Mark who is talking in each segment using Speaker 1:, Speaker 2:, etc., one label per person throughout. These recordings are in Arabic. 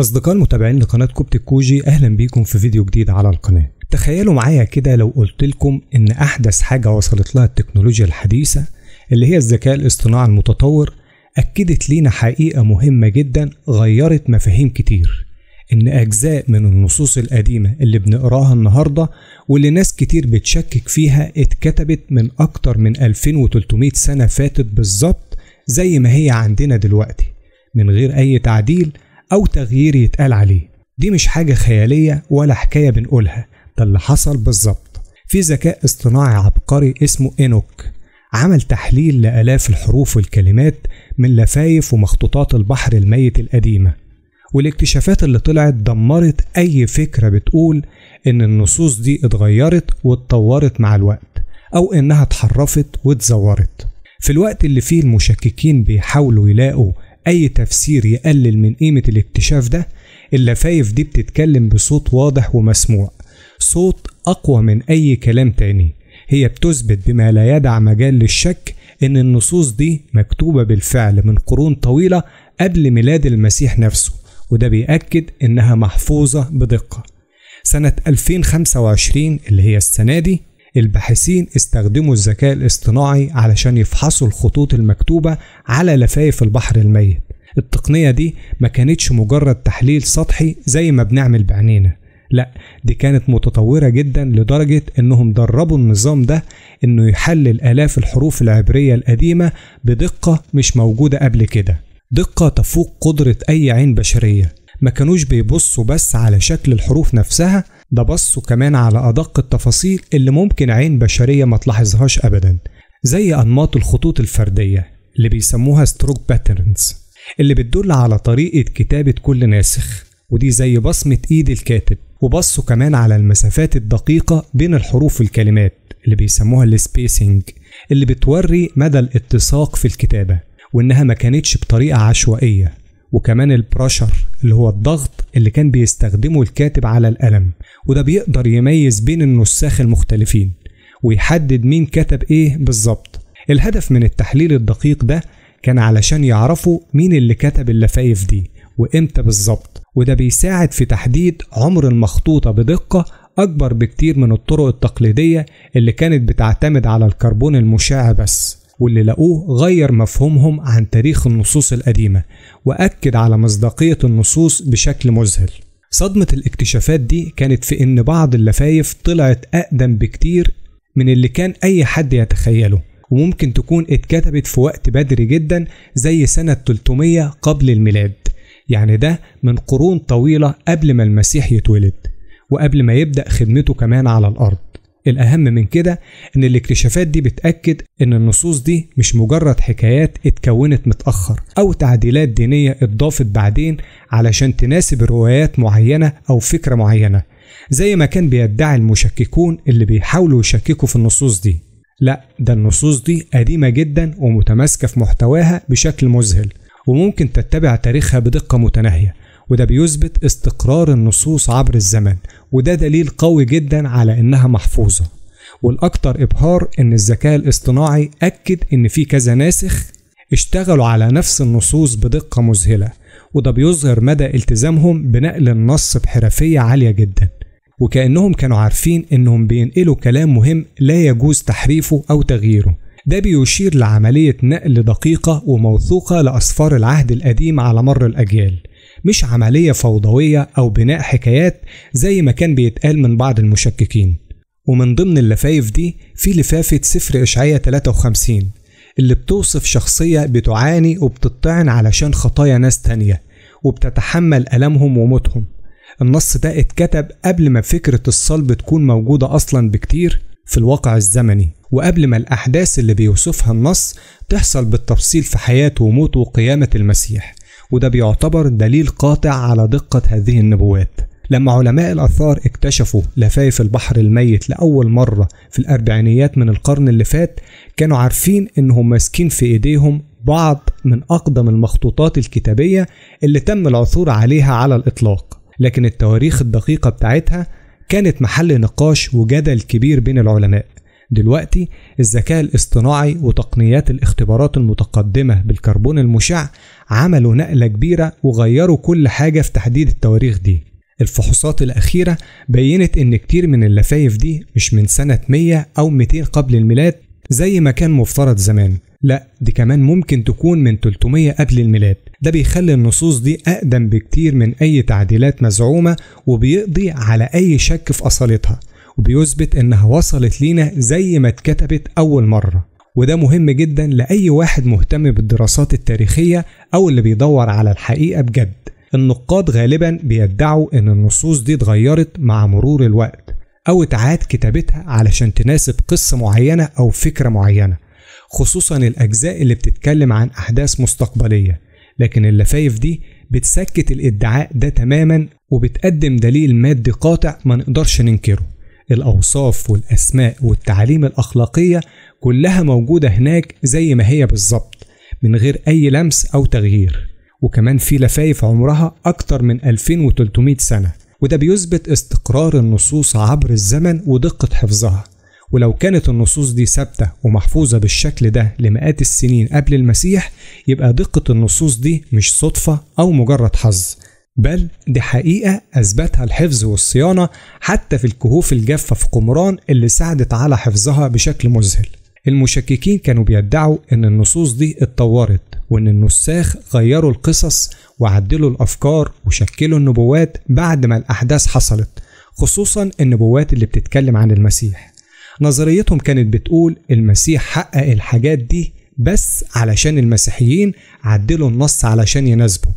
Speaker 1: أصدقاء المتابعين لقناة كوبت الكوجي أهلا بيكم في فيديو جديد على القناة تخيلوا معايا كده لو قلت لكم إن أحدث حاجة وصلت لها التكنولوجيا الحديثة اللي هي الذكاء الاصطناعي المتطور أكدت لينا حقيقة مهمة جدا غيرت مفاهيم كتير إن أجزاء من النصوص القديمة اللي بنقراها النهاردة واللي ناس كتير بتشكك فيها اتكتبت من أكتر من 2300 سنة فاتت بالظبط زي ما هي عندنا دلوقتي من غير أي تعديل أو تغيير يتقال عليه دي مش حاجة خيالية ولا حكاية بنقولها ده اللي حصل بالظبط في ذكاء اصطناعي عبقري اسمه إنوك عمل تحليل لآلاف الحروف والكلمات من لفايف ومخطوطات البحر الميت القديمة والاكتشافات اللي طلعت دمرت أي فكرة بتقول إن النصوص دي اتغيرت واتطورت مع الوقت أو إنها اتحرفت واتزورت في الوقت اللي فيه المشككين بيحاولوا يلاقوا أي تفسير يقلل من قيمة الاكتشاف ده اللفايف دي بتتكلم بصوت واضح ومسموع صوت أقوى من أي كلام تاني هي بتثبت بما لا يدع مجال للشك إن النصوص دي مكتوبة بالفعل من قرون طويلة قبل ميلاد المسيح نفسه وده بيأكد إنها محفوظة بدقة سنة 2025 اللي هي السنة دي الباحثين استخدموا الذكاء الاصطناعي علشان يفحصوا الخطوط المكتوبة على لفايف البحر الميت التقنية دي ما كانتش مجرد تحليل سطحي زي ما بنعمل بعنينا لا دي كانت متطورة جدا لدرجة انهم دربوا النظام ده انه يحلل الاف الحروف العبرية القديمة بدقة مش موجودة قبل كده دقة تفوق قدرة اي عين بشرية ما كانوش بيبصوا بس على شكل الحروف نفسها ده بصوا كمان على أدق التفاصيل اللي ممكن عين بشرية ما تلاحظهاش أبدا زي أنماط الخطوط الفردية اللي بيسموها ستروك باترنز اللي بتدل على طريقة كتابة كل ناسخ ودي زي بصمة إيد الكاتب وبصوا كمان على المسافات الدقيقة بين الحروف والكلمات اللي بيسموها السبيسنج اللي بتوري مدى الاتساق في الكتابة وإنها ما كانتش بطريقة عشوائية وكمان البرشر اللي هو الضغط اللي كان بيستخدمه الكاتب على القلم وده بيقدر يميز بين النساخ المختلفين ويحدد مين كتب ايه بالظبط الهدف من التحليل الدقيق ده كان علشان يعرفوا مين اللي كتب اللفايف دي وامتى بالظبط وده بيساعد في تحديد عمر المخطوطة بدقة أكبر بكتير من الطرق التقليدية اللي كانت بتعتمد على الكربون المشع بس واللي لقوه غير مفهومهم عن تاريخ النصوص القديمة وأكد على مصداقية النصوص بشكل مذهل صدمة الاكتشافات دي كانت في إن بعض اللفايف طلعت أقدم بكتير من اللي كان أي حد يتخيله وممكن تكون اتكتبت في وقت بدري جدا زي سنة 300 قبل الميلاد يعني ده من قرون طويلة قبل ما المسيح يتولد وقبل ما يبدأ خدمته كمان على الأرض الأهم من كده إن الاكتشافات دي بتأكد إن النصوص دي مش مجرد حكايات اتكونت متأخر أو تعديلات دينية اتضافت بعدين علشان تناسب روايات معينة أو فكرة معينة زي ما كان بيدعي المشككون اللي بيحاولوا يشككوا في النصوص دي لا ده النصوص دي قديمة جدا ومتماسكة في محتواها بشكل مذهل وممكن تتبع تاريخها بدقة متناهية وده بيثبت استقرار النصوص عبر الزمن وده دليل قوي جدا على انها محفوظه والاكثر ابهار ان الذكاء الاصطناعي اكد ان في كذا ناسخ اشتغلوا على نفس النصوص بدقه مذهله وده بيظهر مدى التزامهم بنقل النص بحرفيه عاليه جدا وكانهم كانوا عارفين انهم بينقلوا كلام مهم لا يجوز تحريفه او تغييره ده بيشير لعملية نقل دقيقة وموثوقة لأسفار العهد القديم على مر الأجيال مش عملية فوضوية أو بناء حكايات زي ما كان بيتقال من بعض المشككين ومن ضمن اللفايف دي في لفافة سفر إشعية 53 اللي بتوصف شخصية بتعاني وبتطعن علشان خطايا ناس تانية وبتتحمل ألمهم وموتهم النص ده اتكتب قبل ما فكرة الصلب تكون موجودة أصلا بكتير في الواقع الزمني وقبل ما الأحداث اللي بيوصفها النص تحصل بالتفصيل في حياة وموت وقيامة المسيح وده بيعتبر دليل قاطع على دقة هذه النبوات لما علماء الآثار اكتشفوا لفايف البحر الميت لأول مرة في الأربعينيات من القرن اللي فات كانوا عارفين إنهم ماسكين في إيديهم بعض من أقدم المخطوطات الكتابية اللي تم العثور عليها على الإطلاق لكن التواريخ الدقيقة بتاعتها كانت محل نقاش وجدل كبير بين العلماء دلوقتي الذكاء الاصطناعي وتقنيات الاختبارات المتقدمة بالكربون المشع عملوا نقلة كبيرة وغيروا كل حاجة في تحديد التواريخ دي الفحوصات الأخيرة بينت إن كتير من اللفايف دي مش من سنة 100 أو 200 قبل الميلاد زي ما كان مفترض زمان لا دي كمان ممكن تكون من 300 قبل الميلاد ده بيخلي النصوص دي أقدم بكتير من أي تعديلات مزعومة وبيقضي على أي شك في أصالتها وبيثبت انها وصلت لينا زي ما اتكتبت اول مره وده مهم جدا لاي واحد مهتم بالدراسات التاريخيه او اللي بيدور على الحقيقه بجد النقاد غالبا بيدعوا ان النصوص دي اتغيرت مع مرور الوقت او اتعاد كتابتها علشان تناسب قصه معينه او فكره معينه خصوصا الاجزاء اللي بتتكلم عن احداث مستقبليه لكن اللفايف دي بتسكت الادعاء ده تماما وبتقدم دليل مادي قاطع ما نقدرش ننكره الأوصاف والأسماء والتعاليم الأخلاقية كلها موجودة هناك زي ما هي بالظبط من غير أي لمس أو تغيير وكمان في لفايف عمرها أكتر من 2300 سنة وده بيثبت استقرار النصوص عبر الزمن ودقة حفظها ولو كانت النصوص دي ثابتة ومحفوظة بالشكل ده لمئات السنين قبل المسيح يبقى دقة النصوص دي مش صدفة أو مجرد حظ بل دي حقيقة أثبتها الحفظ والصيانة حتى في الكهوف الجافة في قمران اللي ساعدت على حفظها بشكل مذهل المشككين كانوا بيدعوا ان النصوص دي اتطورت وان النساخ غيروا القصص وعدلوا الافكار وشكلوا النبوات بعد ما الاحداث حصلت خصوصا النبوات اللي بتتكلم عن المسيح نظريتهم كانت بتقول المسيح حقق الحاجات دي بس علشان المسيحيين عدلوا النص علشان يناسبه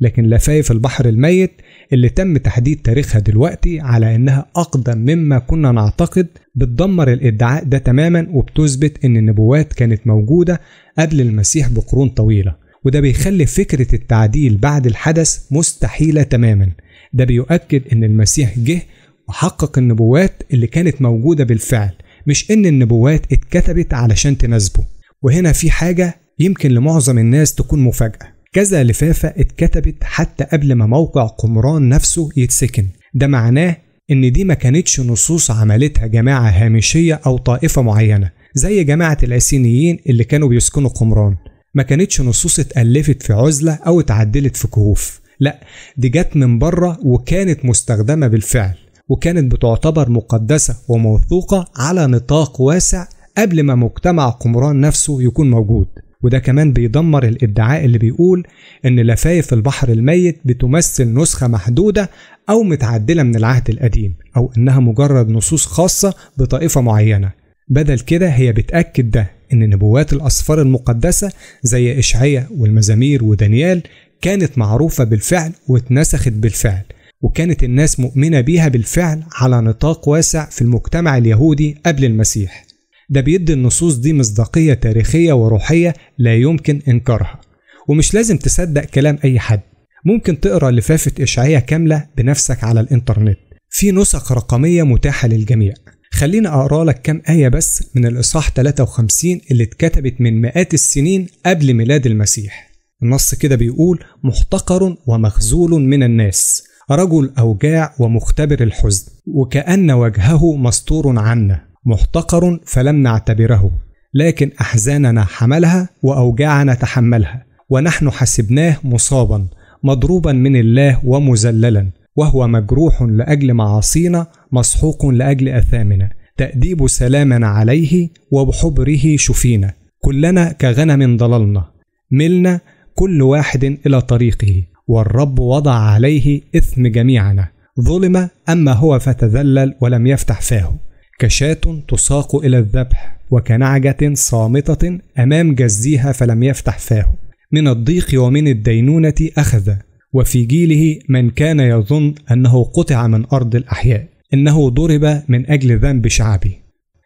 Speaker 1: لكن لفايف البحر الميت اللي تم تحديد تاريخها دلوقتي على انها اقدم مما كنا نعتقد بتدمر الادعاء ده تماما وبتثبت ان النبوات كانت موجوده قبل المسيح بقرون طويله وده بيخلي فكره التعديل بعد الحدث مستحيله تماما ده بيؤكد ان المسيح جه وحقق النبوات اللي كانت موجوده بالفعل مش ان النبوات اتكتبت علشان تناسبه وهنا في حاجه يمكن لمعظم الناس تكون مفاجاه كذا لفافة اتكتبت حتى قبل ما موقع قمران نفسه يتسكن ده معناه إن دي ما كانتش نصوص عملتها جماعة هامشية أو طائفة معينة زي جماعة الأسينيين اللي كانوا بيسكنوا قمران ما كانتش نصوص اتألفت في عزلة أو اتعدلت في كهوف لا دي جت من بره وكانت مستخدمة بالفعل وكانت بتعتبر مقدسة وموثوقة على نطاق واسع قبل ما مجتمع قمران نفسه يكون موجود وده كمان بيدمر الادعاء اللي بيقول ان لفايف البحر الميت بتمثل نسخه محدوده او متعدله من العهد القديم او انها مجرد نصوص خاصه بطائفه معينه بدل كده هي بتاكد ده ان نبوات الاسفار المقدسه زي اشعية والمزامير ودانيال كانت معروفه بالفعل واتنسخت بالفعل وكانت الناس مؤمنه بيها بالفعل على نطاق واسع في المجتمع اليهودي قبل المسيح ده بيدي النصوص دي مصداقية تاريخية وروحية لا يمكن إنكارها ومش لازم تصدق كلام أي حد ممكن تقرأ لفافة إشعية كاملة بنفسك على الإنترنت في نسخ رقمية متاحة للجميع خليني أقرأ لك كام آية بس من الإصحاح 53 اللي اتكتبت من مئات السنين قبل ميلاد المسيح النص كده بيقول محتقر ومخزول من الناس رجل أوجاع ومختبر الحزن وكأن وجهه مستور عنا محتقر فلم نعتبره لكن أحزاننا حملها وأوجاعنا تحملها ونحن حسبناه مصابا مضروبا من الله ومذللا وهو مجروح لأجل معاصينا مسحوق لأجل أثامنا تأديب سلامنا عليه وبحبره شفينا كلنا كغنم ضللنا ملنا كل واحد إلى طريقه والرب وضع عليه إثم جميعنا ظلم أما هو فتذلل ولم يفتح فاه كشاة تساق إلى الذبح وكنعجة صامتة أمام جزيها فلم يفتح فاه من الضيق ومن الدينونة أخذ وفي جيله من كان يظن أنه قطع من أرض الأحياء إنه ضرب من أجل ذنب شعبي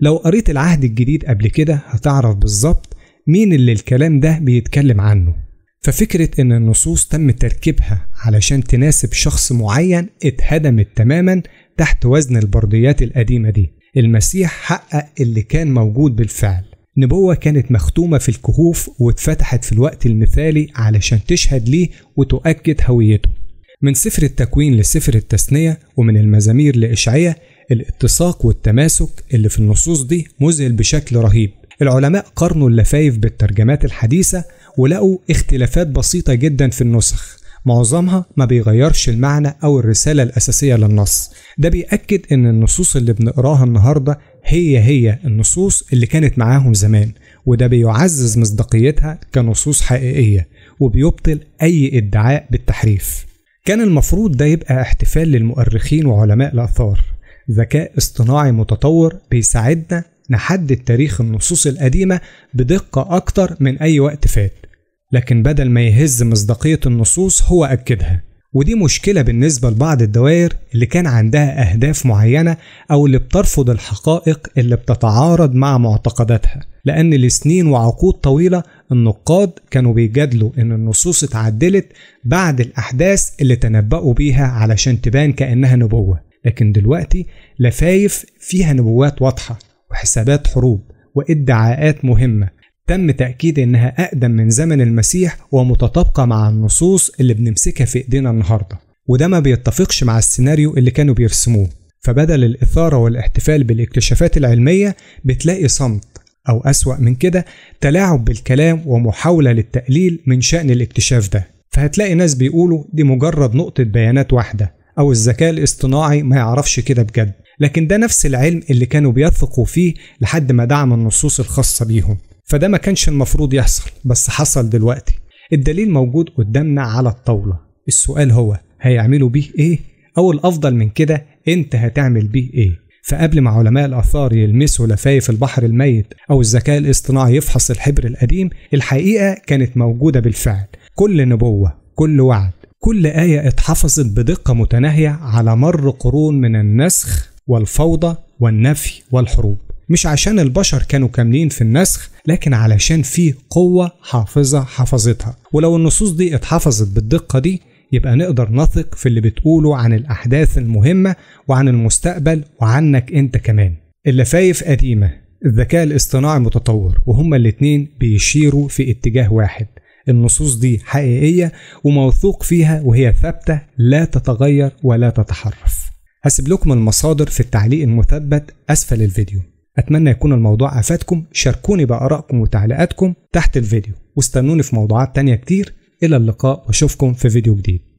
Speaker 1: لو قريت العهد الجديد قبل كده هتعرف بالظبط مين اللي الكلام ده بيتكلم عنه ففكرة إن النصوص تم تركيبها علشان تناسب شخص معين اتهدمت تماما تحت وزن البرديات القديمة دي المسيح حقق اللي كان موجود بالفعل نبوة كانت مختومة في الكهوف واتفتحت في الوقت المثالي علشان تشهد ليه وتؤكد هويته من سفر التكوين لسفر التثنية ومن المزامير لإشعية الاتساق والتماسك اللي في النصوص دي مذهل بشكل رهيب العلماء قارنوا اللفايف بالترجمات الحديثة ولقوا اختلافات بسيطة جدا في النسخ معظمها ما بيغيرش المعنى أو الرسالة الأساسية للنص ده بيأكد إن النصوص اللي بنقراها النهاردة هي هي النصوص اللي كانت معاهم زمان وده بيعزز مصداقيتها كنصوص حقيقية وبيبطل أي ادعاء بالتحريف كان المفروض ده يبقى احتفال للمؤرخين وعلماء الآثار ذكاء اصطناعي متطور بيساعدنا نحدد تاريخ النصوص القديمة بدقة أكتر من أي وقت فات لكن بدل ما يهز مصداقية النصوص هو أكدها ودي مشكلة بالنسبة لبعض الدوائر اللي كان عندها أهداف معينة أو اللي بترفض الحقائق اللي بتتعارض مع معتقداتها لأن لسنين وعقود طويلة النقاد كانوا بيجادلوا إن النصوص اتعدلت بعد الأحداث اللي تنبأوا بيها علشان تبان كأنها نبوة لكن دلوقتي لفايف فيها نبوات واضحة وحسابات حروب وادعاءات مهمة تم تأكيد إنها أقدم من زمن المسيح ومتطابقة مع النصوص اللي بنمسكها في إيدينا النهاردة وده ما بيتفقش مع السيناريو اللي كانوا بيرسموه فبدل الإثارة والاحتفال بالاكتشافات العلمية بتلاقي صمت أو أسوأ من كده تلاعب بالكلام ومحاولة للتقليل من شأن الاكتشاف ده فهتلاقي ناس بيقولوا دي مجرد نقطة بيانات واحدة أو الذكاء الاصطناعي ما يعرفش كده بجد لكن ده نفس العلم اللي كانوا بيثقوا فيه لحد ما دعم النصوص الخاصة بيهم فده ما كانش المفروض يحصل بس حصل دلوقتي الدليل موجود قدامنا على الطاولة السؤال هو هيعملوا بيه ايه او الافضل من كده انت هتعمل بيه ايه فقبل ما علماء الآثار يلمسوا لفايف البحر الميت أو الذكاء الاصطناعي يفحص الحبر القديم الحقيقة كانت موجودة بالفعل كل نبوة كل وعد كل آية اتحفظت بدقة متناهية على مر قرون من النسخ والفوضى والنفي والحروب مش عشان البشر كانوا كاملين في النسخ لكن علشان في قوة حافظة حفظتها ولو النصوص دي اتحفظت بالدقة دي يبقى نقدر نثق في اللي بتقوله عن الأحداث المهمة وعن المستقبل وعنك أنت كمان اللفايف قديمة الذكاء الاصطناعي متطور وهما الاتنين بيشيروا في اتجاه واحد النصوص دي حقيقية وموثوق فيها وهي ثابتة لا تتغير ولا تتحرف هسيب لكم المصادر في التعليق المثبت أسفل الفيديو أتمنى يكون الموضوع أفادكم شاركوني بآرائكم وتعليقاتكم تحت الفيديو واستنوني في موضوعات تانية كتير إلى اللقاء وأشوفكم في فيديو جديد